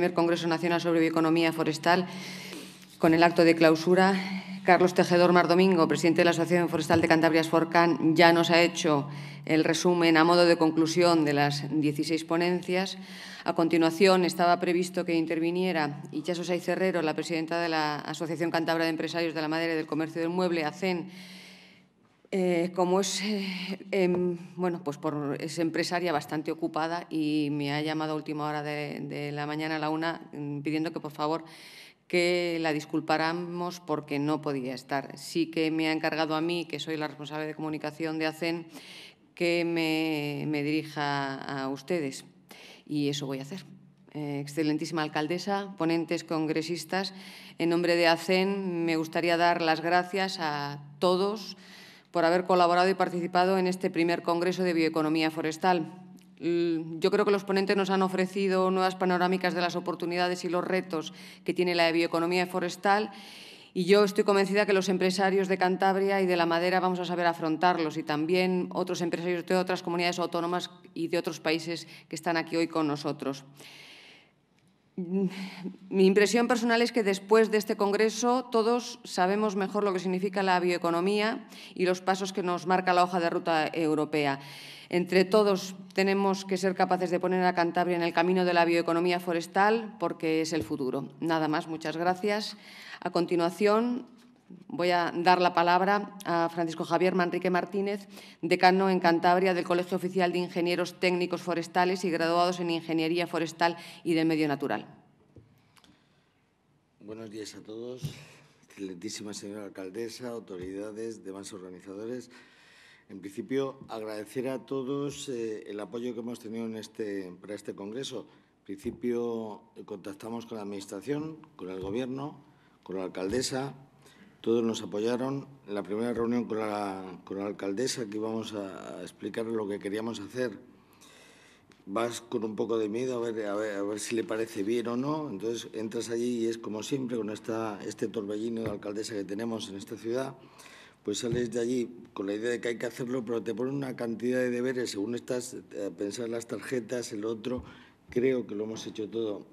primer Congreso Nacional sobre Bioeconomía Forestal con el acto de clausura. Carlos Tejedor Mar Domingo, presidente de la Asociación Forestal de Cantabria Forcan, ya nos ha hecho el resumen a modo de conclusión de las 16 ponencias. A continuación, estaba previsto que interviniera Ichaso Saiz cerrero la presidenta de la Asociación Cantabria de Empresarios de la Madera y del Comercio del Mueble, ACEN, eh, como es, eh, em, bueno, pues es empresaria bastante ocupada y me ha llamado a última hora de, la mañana a la una mm, pidiendo que por favor que la disculpáramos porque no podía estar. Sí que me ha encargado a mí, que soy la responsable de comunicación de ACEN, que me, dirija a ustedes y eso voy a hacer. Eh, excelentísima alcaldesa, ponentes, congresistas, en nombre de ACEN me gustaría dar las gracias a todos por haber colaborado y participado en este primer Congreso de Bioeconomía Forestal. Mm, yo creo que los ponentes nos han ofrecido nuevas panorámicas de las oportunidades y los retos que tiene la bioeconomía forestal y yo estoy convencida que los empresarios de Cantabria y de la Madera vamos a saber afrontarlos y también otros empresarios de otras comunidades autónomas y de otros países que están aquí hoy con nosotros. Mi impresión personal es que después de este Congreso todos sabemos mejor lo que significa la bioeconomía y los pasos que nos marca la hoja de ruta europea. Entre todos tenemos que ser capaces de poner a Cantabria en el camino de la bioeconomía forestal porque es el futuro. Nada más, muchas gracias. A continuación, Voy a dar la palabra a Francisco Javier Manrique Martínez, decano en Cantabria del Colegio Oficial de Ingenieros Técnicos Forestales y graduados en Ingeniería Forestal y del Medio Natural. Buenos días a todos. Excelentísima señora alcaldesa, autoridades, demás organizadores. En principio, agradecer a todos eh, el apoyo que hemos tenido en este, para este Congreso. En principio, contactamos con la Administración, con el Gobierno, con la alcaldesa, todos nos apoyaron. En la primera reunión con la, con la alcaldesa que íbamos a, explicar lo que queríamos hacer. Vas con un poco de miedo a ver, a ver, si le parece bien o no. Entonces entras allí y es como siempre, con esta, este torbellino de alcaldesa que tenemos en esta ciudad pues sales de allí con la idea de que hay que hacerlo, pero te ponen una cantidad de deberes según estás, a eh, pensar las tarjetas, el otro, creo que lo hemos hecho todo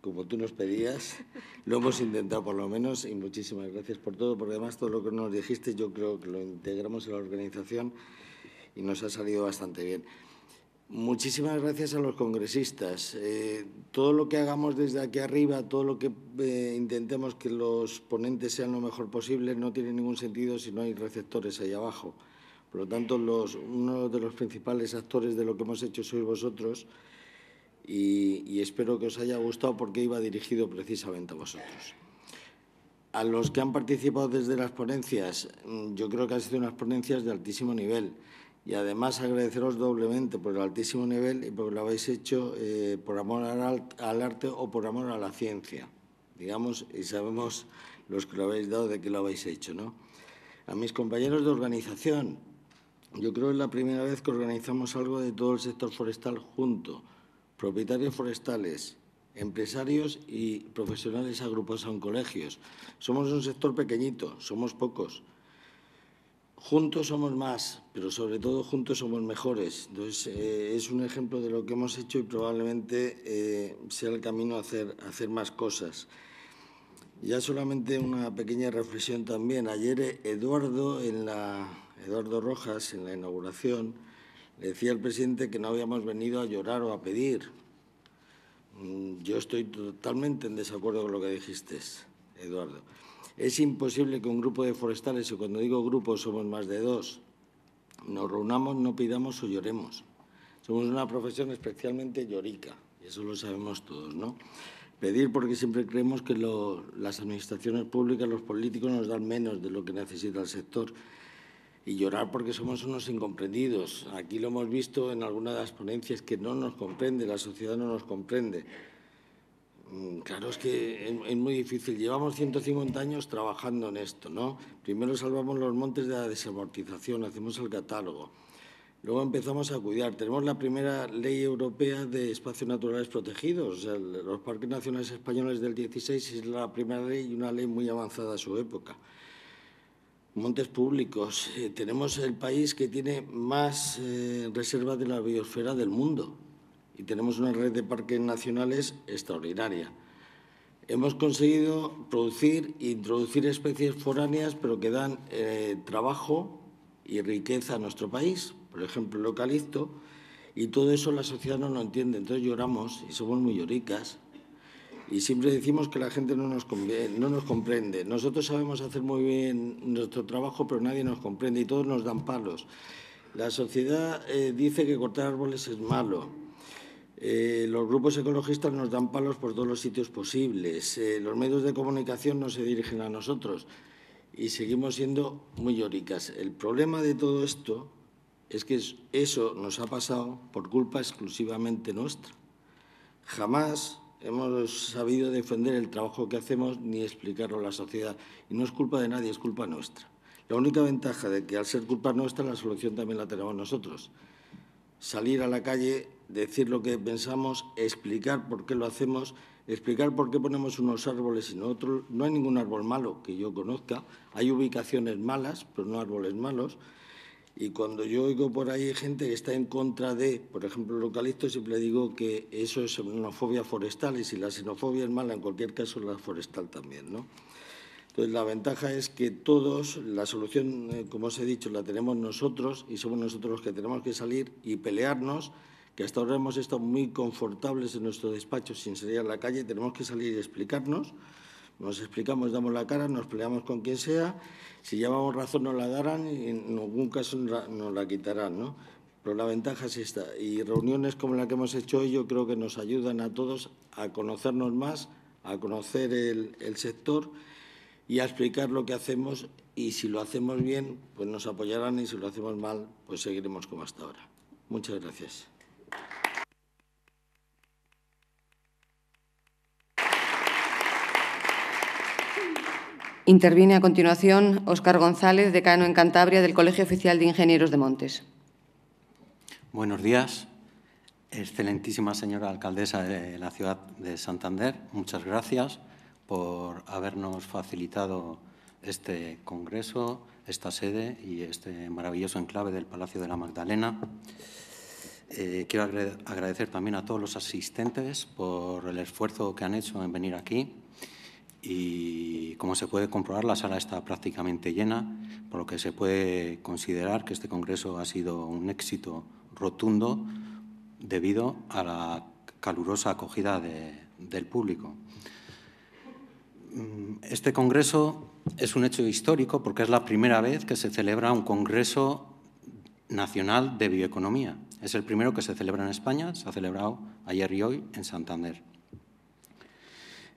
como tú nos pedías. Lo hemos intentado por lo menos y muchísimas gracias por todo, porque además todo lo que nos dijiste yo creo que lo integramos en la organización y nos ha salido bastante bien. Muchísimas gracias a los congresistas. Eh, todo lo que hagamos desde aquí arriba, todo lo que eh, intentemos que los ponentes sean lo mejor posible, no tiene ningún sentido si no hay receptores ahí abajo. Por lo tanto, los, uno de los principales actores de lo que hemos hecho sois vosotros y, espero que os haya gustado porque iba dirigido precisamente a vosotros. A los que han participado desde las ponencias, mm, yo creo que han sido unas ponencias de altísimo nivel y además agradeceros doblemente por el altísimo nivel y porque lo habéis hecho eh, por amor al, arte o por amor a la ciencia, digamos, y sabemos los que lo habéis dado de que lo habéis hecho, ¿no? A mis compañeros de organización, yo creo que es la primera vez que organizamos algo de todo el sector forestal junto propietarios forestales, empresarios y profesionales agrupados en colegios. Somos un sector pequeñito, somos pocos. Juntos somos más, pero sobre todo juntos somos mejores. Entonces, eh, es un ejemplo de lo que hemos hecho y probablemente eh, sea el camino a hacer, hacer más cosas. Ya solamente una pequeña reflexión también. Ayer eh, Eduardo, en la, Eduardo Rojas, en la inauguración, decía el presidente que no habíamos venido a llorar o a pedir. Mm, yo estoy totalmente en desacuerdo con lo que dijiste, Eduardo. Es imposible que un grupo de forestales, y cuando digo grupo somos más de dos, nos reunamos, no pidamos o lloremos. Somos una profesión especialmente llorica, y eso lo sabemos todos, ¿no? Pedir porque siempre creemos que las administraciones públicas, los políticos nos dan menos de lo que necesita el sector y llorar porque somos unos incomprendidos. Aquí lo hemos visto en alguna de las ponencias que no nos comprende, la sociedad no nos comprende. Mm, claro, es que es, muy difícil. Llevamos 150 años trabajando en esto, ¿no? Primero salvamos los montes de la desamortización, hacemos el catálogo. Luego empezamos a cuidar. Tenemos la primera ley europea de espacios naturales protegidos. los parques nacionales españoles del 16 es la primera ley y una ley muy avanzada a su época. Montes públicos. Eh, tenemos el país que tiene más eh, reservas de la biosfera del mundo y tenemos una red de parques nacionales extraordinaria. Hemos conseguido producir e introducir especies foráneas, pero que dan eh, trabajo y riqueza a nuestro país, por ejemplo, el eucalipto, y todo eso la sociedad no lo entiende. Entonces lloramos y somos muy lloricas y siempre decimos que la gente no nos, no nos comprende. Nosotros sabemos hacer muy bien nuestro trabajo, pero nadie nos comprende y todos nos dan palos. La sociedad eh, dice que cortar árboles es malo. Eh, los grupos ecologistas nos dan palos por todos los sitios posibles. Eh, los medios de comunicación no se dirigen a nosotros y seguimos siendo muy lloricas. El problema de todo esto es que eso nos ha pasado por culpa exclusivamente nuestra. Jamás hemos sabido defender el trabajo que hacemos ni explicarlo a la sociedad. Y no es culpa de nadie, es culpa nuestra. La única ventaja de que al ser culpa nuestra la solución también la tenemos nosotros. Salir a la calle, decir lo que pensamos, explicar por qué lo hacemos, explicar por qué ponemos unos árboles y no otros. No hay ningún árbol malo que yo conozca. Hay ubicaciones malas, pero no árboles malos. Y cuando yo oigo por ahí gente que está en contra de, por ejemplo, el eucalipto, siempre digo que eso es una fobia forestal y si la xenofobia es mala, en cualquier caso la forestal también, ¿no? Entonces, la ventaja es que todos, la solución, eh, como os he dicho, la tenemos nosotros y somos nosotros los que tenemos que salir y pelearnos, que hasta ahora hemos estado muy confortables en nuestro despacho sin salir a la calle, tenemos que salir y explicarnos nos explicamos, damos la cara, nos peleamos con quien sea. Si llevamos razón nos la darán y en ningún caso nos la quitarán, ¿no? Pero la ventaja es esta. Y reuniones como la que hemos hecho hoy yo creo que nos ayudan a todos a conocernos más, a conocer el sector y a explicar lo que hacemos y si lo hacemos bien, pues nos apoyarán y si lo hacemos mal, pues seguiremos como hasta ahora. Muchas gracias. Interviene a continuación Óscar González, decano en Cantabria del Colegio Oficial de Ingenieros de Montes. Buenos días, excelentísima señora alcaldesa de la ciudad de Santander. Muchas gracias por habernos facilitado este congreso, esta sede y este maravilloso enclave del Palacio de la Magdalena. Eh, quiero agradecer también a todos los asistentes por el esfuerzo que han hecho en venir aquí y como se puede comprobar la sala está prácticamente llena, por lo que se puede considerar que este Congreso ha sido un éxito rotundo debido a la calurosa acogida del público. Mm, este Congreso es un hecho histórico porque es la primera vez que se celebra un Congreso Nacional de Bioeconomía. Es el primero que se celebra en España, se ha celebrado ayer y hoy en Santander.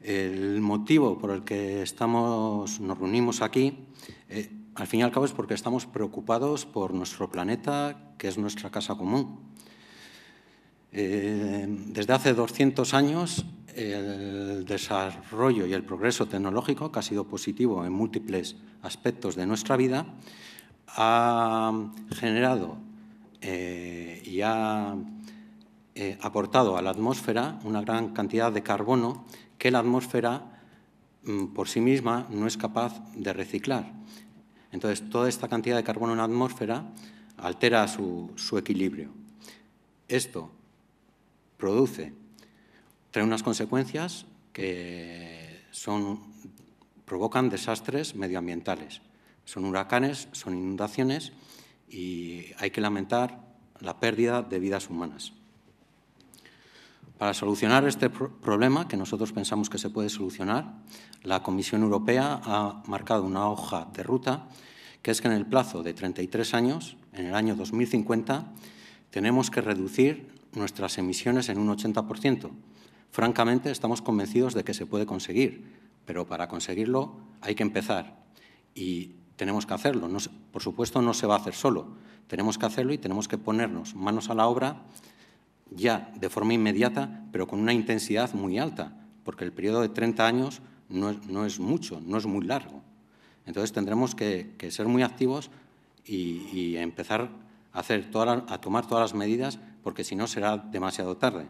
El motivo por el que estamos, nos reunimos aquí, eh, al fin y al cabo, es porque estamos preocupados por nuestro planeta, que es nuestra casa común. Eh, desde hace 200 años, el desarrollo y el progreso tecnológico, que ha sido positivo en múltiples aspectos de nuestra vida, ha generado eh, y ha aportado a la atmósfera una gran cantidad de carbono que la atmósfera mm, por sí misma no es capaz de reciclar. Entonces, toda esta cantidad de carbono en la atmósfera altera su, equilibrio. Esto produce, trae unas consecuencias que son, provocan desastres medioambientales. Son huracanes, son inundaciones y hay que lamentar la pérdida de vidas humanas. Para solucionar este problema, que nosotros pensamos que se puede solucionar, la Comisión Europea ha marcado una hoja de ruta, que es que en el plazo de 33 años, en el año 2050, tenemos que reducir nuestras emisiones en un 80%. Francamente, estamos convencidos de que se puede conseguir, pero para conseguirlo hay que empezar y tenemos que hacerlo. por supuesto, no se va a hacer solo. Tenemos que hacerlo y tenemos que ponernos manos a la obra ya de forma inmediata, pero con una intensidad muy alta, porque el periodo de 30 años no es, mucho, no es muy largo. Entonces tendremos que, ser muy activos y, empezar a, hacer a tomar todas las medidas, porque si no será demasiado tarde.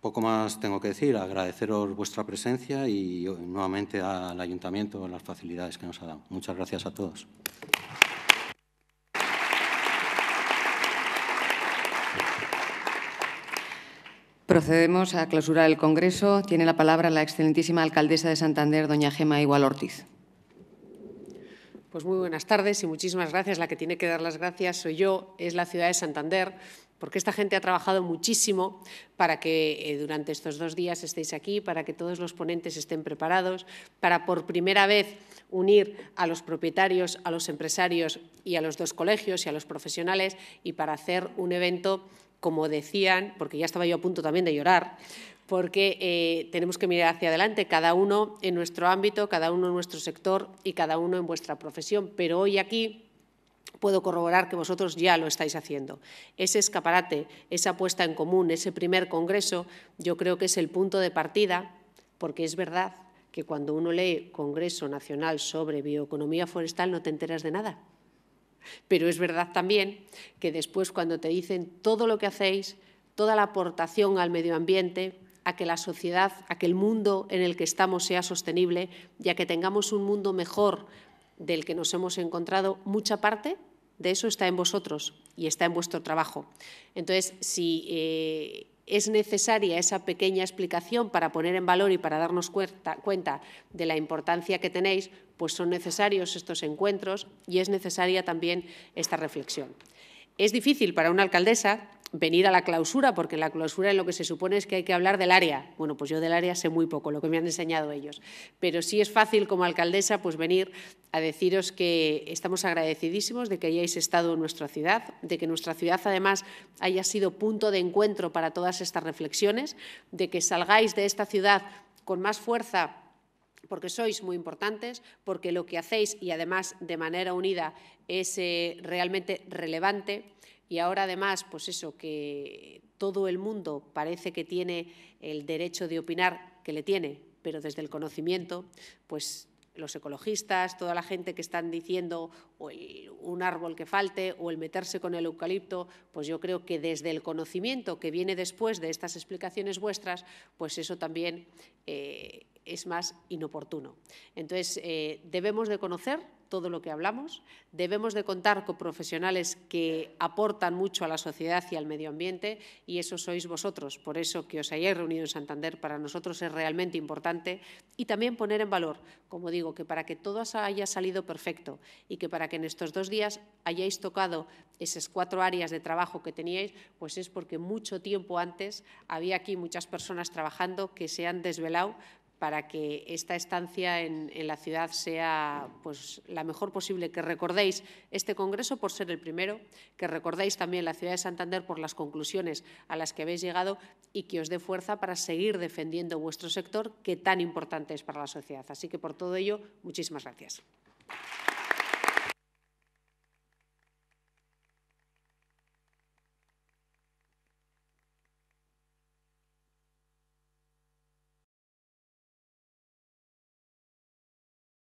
Poco más tengo que decir, agradeceros vuestra presencia y nuevamente al Ayuntamiento las facilidades que nos ha dado. Muchas gracias a todos. Procedemos a clausurar el Congreso. Tiene la palabra la excelentísima alcaldesa de Santander, doña Gema Igual Ortiz. Pues muy buenas tardes y muchísimas gracias. La que tiene que dar las gracias soy yo, es la ciudad de Santander, porque esta gente ha trabajado muchísimo para que eh, durante estos dos días estéis aquí, para que todos los ponentes estén preparados, para por primera vez unir a los propietarios, a los empresarios y a los dos colegios y a los profesionales y para hacer un evento como decían, porque ya estaba yo a punto también de llorar, porque eh, tenemos que mirar hacia adelante, cada uno en nuestro ámbito, cada uno en nuestro sector y cada uno en vuestra profesión. Pero hoy aquí puedo corroborar que vosotros ya lo estáis haciendo. Ese escaparate, esa puesta en común, ese primer congreso, yo creo que es el punto de partida, porque es verdad que cuando uno lee Congreso Nacional sobre Bioeconomía Forestal no te enteras de nada pero es verdad también que después cuando te dicen todo lo que hacéis, toda la aportación al medio ambiente, a que la sociedad, a que el mundo en el que estamos sea sostenible y a que tengamos un mundo mejor del que nos hemos encontrado, mucha parte de eso está en vosotros y está en vuestro trabajo. Entonces, si eh, es necesaria esa pequeña explicación para poner en valor y para darnos cuenta, de la importancia que tenéis, pues son necesarios estos encuentros y es necesaria también esta reflexión. Es difícil para una alcaldesa venir a la clausura, porque la clausura lo que se supone es que hay que hablar del área. Bueno, pues yo del área sé muy poco, lo que me han enseñado ellos. Pero sí es fácil como alcaldesa pues venir a deciros que estamos agradecidísimos de que hayáis estado en nuestra ciudad, de que nuestra ciudad además haya sido punto de encuentro para todas estas reflexiones, de que salgáis de esta ciudad con más fuerza porque sois muy importantes, porque lo que hacéis y además de manera unida es eh, realmente relevante. Y ahora además, pues eso, que todo el mundo parece que tiene el derecho de opinar, que le tiene, pero desde el conocimiento, pues los ecologistas, toda la gente que están diciendo un árbol que falte o el meterse con el eucalipto, pues yo creo que desde el conocimiento que viene después de estas explicaciones vuestras, pues eso también eh, es más inoportuno. Entonces, eh, debemos de conocer todo lo que hablamos. Debemos de contar con profesionales que aportan mucho a la sociedad y al medio ambiente y eso sois vosotros. Por eso que os hayáis reunido en Santander para nosotros es realmente importante y también poner en valor, como digo, que para que todo haya salido perfecto y que para que en estos dos días hayáis tocado esas cuatro áreas de trabajo que teníais, pues es porque mucho tiempo antes había aquí muchas personas trabajando que se han desvelado para que esta estancia en, la ciudad sea pues, la mejor posible, que recordéis este Congreso por ser el primero, que recordéis también la ciudad de Santander por las conclusiones a las que habéis llegado y que os dé fuerza para seguir defendiendo vuestro sector, que tan importante es para la sociedad. Así que, por todo ello, muchísimas gracias.